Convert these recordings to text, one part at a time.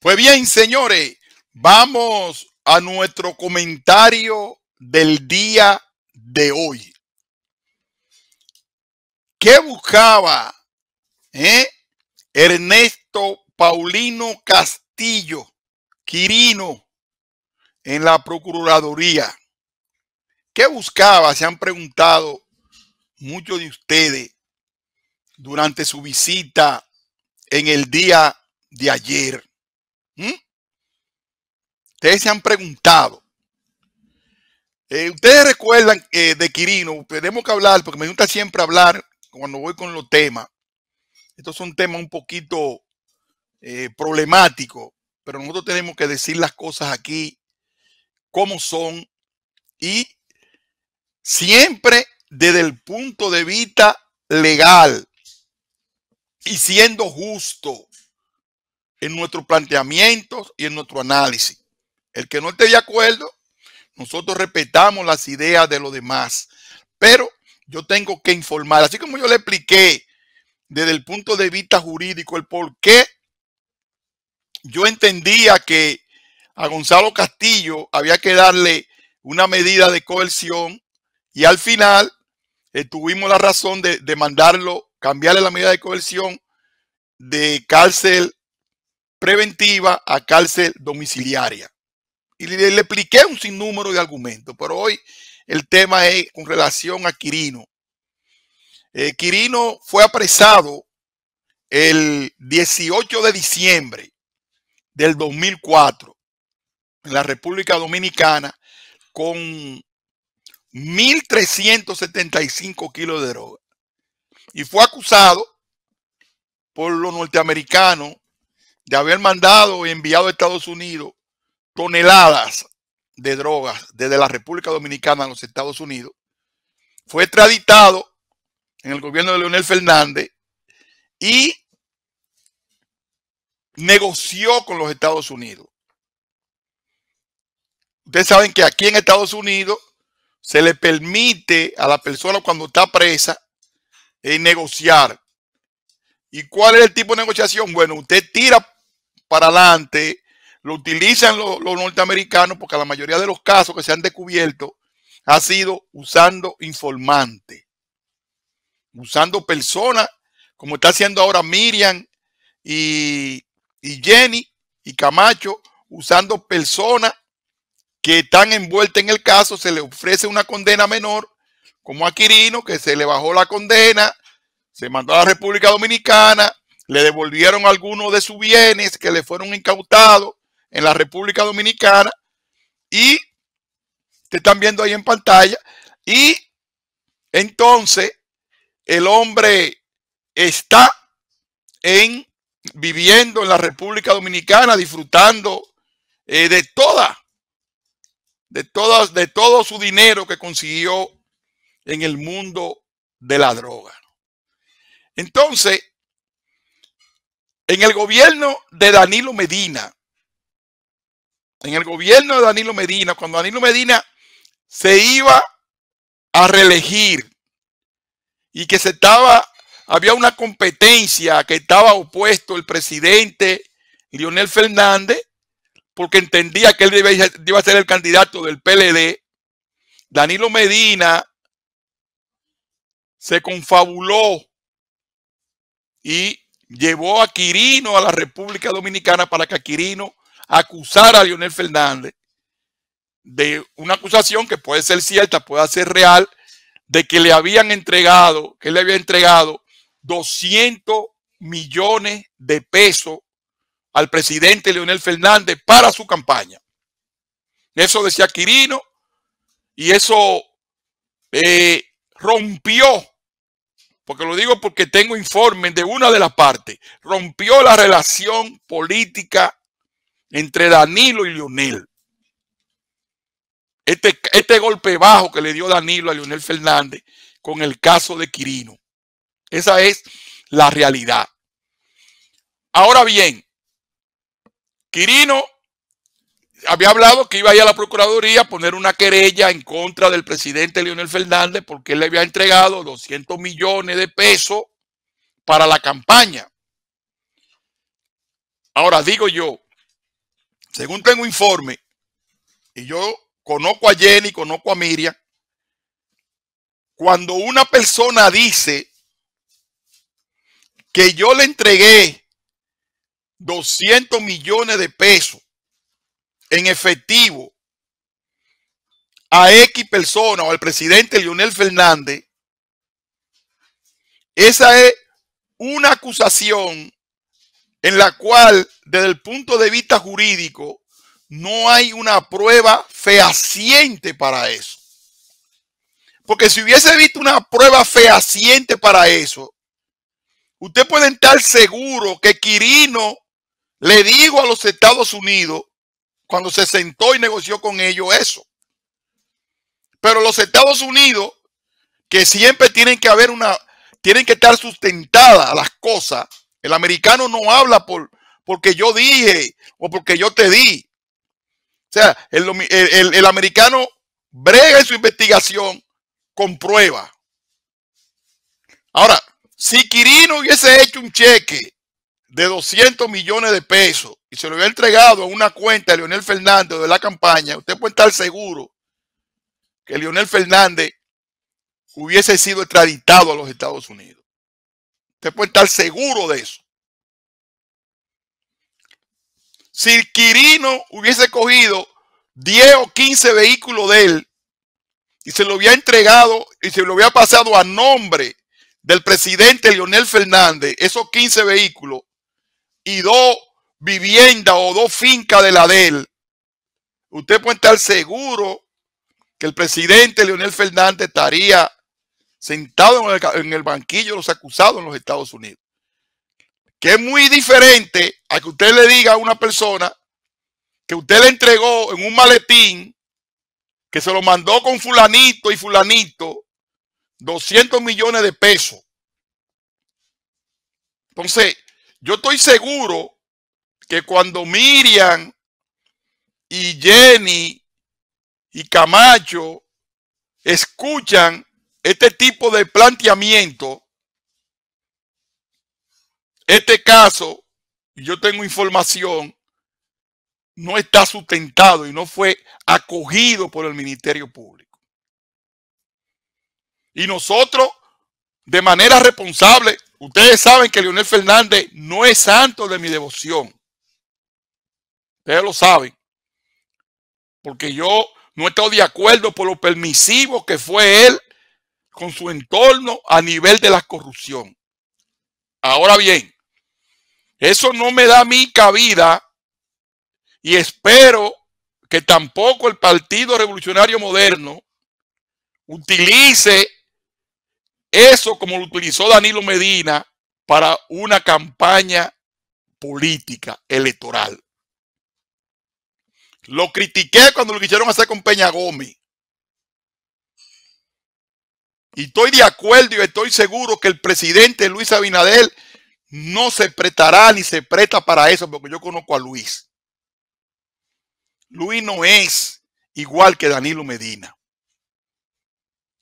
Pues bien, señores, vamos a nuestro comentario del día de hoy. ¿Qué buscaba eh, Ernesto Paulino Castillo Quirino en la Procuraduría? ¿Qué buscaba? Se han preguntado muchos de ustedes durante su visita en el día de ayer. ¿Mm? Ustedes se han preguntado. Eh, ustedes recuerdan eh, de Quirino, tenemos que hablar, porque me gusta siempre hablar cuando voy con los temas. Estos son temas un poquito eh, problemáticos, pero nosotros tenemos que decir las cosas aquí como son y siempre desde el punto de vista legal y siendo justo en nuestros planteamientos y en nuestro análisis. El que no esté de acuerdo, nosotros respetamos las ideas de los demás, pero yo tengo que informar, así como yo le expliqué desde el punto de vista jurídico el por qué yo entendía que a Gonzalo Castillo había que darle una medida de coerción y al final eh, tuvimos la razón de, de mandarlo, cambiarle la medida de coerción de cárcel preventiva a cárcel domiciliaria. Y le, expliqué un sinnúmero de argumentos, pero hoy el tema es con relación a Quirino. Eh, Quirino fue apresado el 18 de diciembre del 2004 en la República Dominicana con 1.375 kilos de droga. Y fue acusado por los norteamericanos de haber mandado y enviado a Estados Unidos toneladas de drogas desde la República Dominicana a los Estados Unidos, fue extraditado en el gobierno de Leonel Fernández y negoció con los Estados Unidos. Ustedes saben que aquí en Estados Unidos se le permite a la persona cuando está presa eh, negociar ¿Y cuál es el tipo de negociación? Bueno, usted tira para adelante, lo utilizan los, norteamericanos porque la mayoría de los casos que se han descubierto ha sido usando informantes, usando personas, como está haciendo ahora Miriam y, y Jenny y Camacho, usando personas que están envueltas en el caso, se le ofrece una condena menor, como a Quirino, que se le bajó la condena, se mandó a la República Dominicana, le devolvieron algunos de sus bienes que le fueron incautados en la República Dominicana y te están viendo ahí en pantalla y entonces el hombre está en viviendo en la República Dominicana, disfrutando eh, de toda, de todas, de todo su dinero que consiguió en el mundo de la droga. Entonces, en el gobierno de Danilo Medina, en el gobierno de Danilo Medina, cuando Danilo Medina se iba a reelegir y que se estaba, había una competencia que estaba opuesto el presidente Lionel Fernández, porque entendía que él iba a ser el candidato del PLD, Danilo Medina se confabuló y llevó a Quirino a la República Dominicana para que Quirino acusara a Leonel Fernández de una acusación que puede ser cierta, puede ser real, de que le habían entregado, que le había entregado 200 millones de pesos al presidente Leonel Fernández para su campaña. Eso decía Quirino y eso eh, rompió porque lo digo porque tengo informes de una de las partes, rompió la relación política entre Danilo y Leonel. Este, este golpe bajo que le dio Danilo a Leonel Fernández con el caso de Quirino. Esa es la realidad. Ahora bien, Quirino había hablado que iba a ir a la Procuraduría a poner una querella en contra del presidente Leonel Fernández porque él le había entregado 200 millones de pesos para la campaña. Ahora digo yo, según tengo informe, y yo conozco a Jenny, conozco a Miriam, cuando una persona dice que yo le entregué 200 millones de pesos en efectivo a X persona o al presidente Leonel Fernández, esa es una acusación en la cual desde el punto de vista jurídico no hay una prueba fehaciente para eso. Porque si hubiese visto una prueba fehaciente para eso, usted puede estar seguro que Quirino le dijo a los Estados Unidos cuando se sentó y negoció con ellos eso. Pero los Estados Unidos, que siempre tienen que haber una, tienen que estar sustentadas las cosas. El americano no habla por, porque yo dije o porque yo te di. O sea, el, americano brega en su investigación con prueba. Ahora, si Quirino hubiese hecho un cheque de 200 millones de pesos y se lo había entregado a una cuenta de Leonel Fernández de la campaña, usted puede estar seguro que Leonel Fernández hubiese sido extraditado a los Estados Unidos. Usted puede estar seguro de eso. Si Quirino hubiese cogido 10 o 15 vehículos de él y se lo había entregado y se lo había pasado a nombre del presidente Leonel Fernández, esos 15 vehículos, y dos vivienda o dos fincas de la de usted puede estar seguro que el presidente Leonel Fernández estaría sentado en el, en el banquillo de los acusados en los Estados Unidos. Que es muy diferente a que usted le diga a una persona que usted le entregó en un maletín, que se lo mandó con fulanito y fulanito, 200 millones de pesos. Entonces, yo estoy seguro que cuando Miriam y Jenny y Camacho escuchan este tipo de planteamiento, este caso, yo tengo información, no está sustentado y no fue acogido por el Ministerio Público. Y nosotros, de manera responsable, ustedes saben que Leonel Fernández no es santo de mi devoción. Ustedes lo saben. Porque yo no estoy de acuerdo por lo permisivo que fue él con su entorno a nivel de la corrupción. Ahora bien, eso no me da mi cabida y espero que tampoco el Partido Revolucionario Moderno utilice eso como lo utilizó Danilo Medina para una campaña política electoral. Lo critiqué cuando lo quisieron hacer con Peña Gómez. Y estoy de acuerdo y estoy seguro que el presidente Luis Abinadel no se prestará ni se presta para eso, porque yo conozco a Luis. Luis no es igual que Danilo Medina.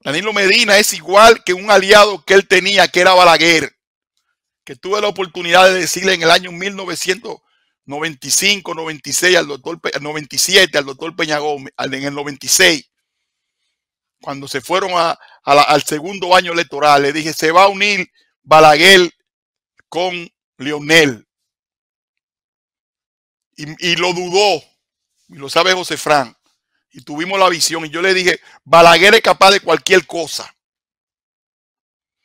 Danilo Medina es igual que un aliado que él tenía, que era Balaguer, que tuve la oportunidad de decirle en el año 1900. 95, 96 al doctor, 97 al doctor Peña Gómez, en el 96, cuando se fueron al segundo año electoral, le dije, se va a unir Balaguer con Leonel. Y, y lo dudó, y lo sabe José Fran. Y tuvimos la visión, y yo le dije, Balaguer es capaz de cualquier cosa.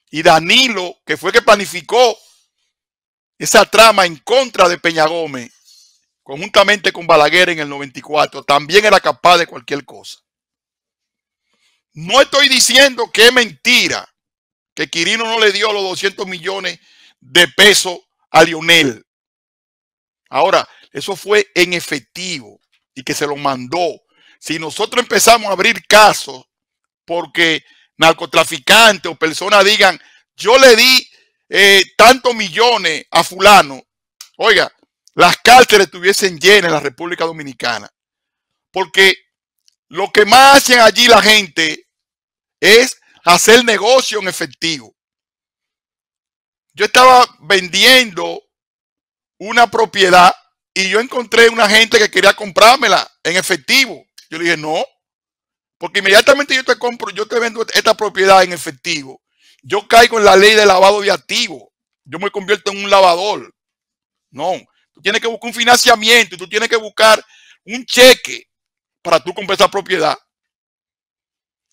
Y Danilo, que fue que planificó esa trama en contra de Peña Gómez, conjuntamente con Balaguer en el 94, también era capaz de cualquier cosa. No estoy diciendo que es mentira que Quirino no le dio los 200 millones de pesos a Lionel. Ahora, eso fue en efectivo y que se lo mandó. Si nosotros empezamos a abrir casos porque narcotraficantes o personas digan, yo le di eh, tantos millones a fulano, oiga, las cárceles estuviesen llenas en la República Dominicana. Porque lo que más hacen allí la gente es hacer negocio en efectivo. Yo estaba vendiendo una propiedad y yo encontré una gente que quería comprármela en efectivo. Yo le dije, no, porque inmediatamente yo te compro, yo te vendo esta propiedad en efectivo. Yo caigo en la ley de lavado de activos. Yo me convierto en un lavador. No, tú tienes que buscar un financiamiento, tú tienes que buscar un cheque para tú comprar esa propiedad.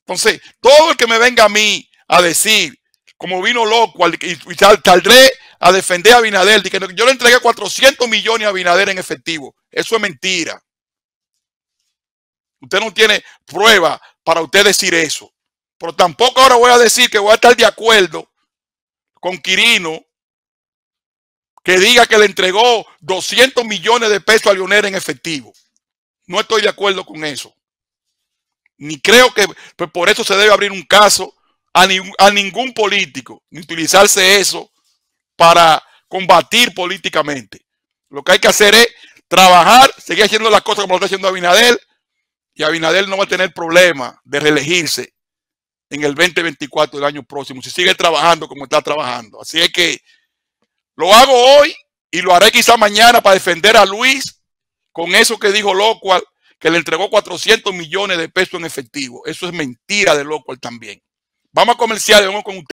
Entonces, todo el que me venga a mí a decir, como vino loco, y saldré a defender a Binader, que yo le entregué 400 millones a Binader en efectivo. Eso es mentira. Usted no tiene prueba para usted decir eso. Pero tampoco ahora voy a decir que voy a estar de acuerdo con Quirino que diga que le entregó 200 millones de pesos a Lionel en efectivo. No estoy de acuerdo con eso. Ni creo que pues, por eso se debe abrir un caso a, a ningún político, ni utilizarse eso para combatir políticamente. Lo que hay que hacer es trabajar, seguir haciendo las cosas como lo está haciendo Abinadel, y Abinadel no va a tener problema de reelegirse en el 2024 del año próximo, si sigue trabajando como está trabajando. Así es que lo hago hoy y lo haré quizá mañana para defender a Luis con eso que dijo Locual, que le entregó 400 millones de pesos en efectivo. Eso es mentira de Locual también. Vamos a comerciar, vamos con usted.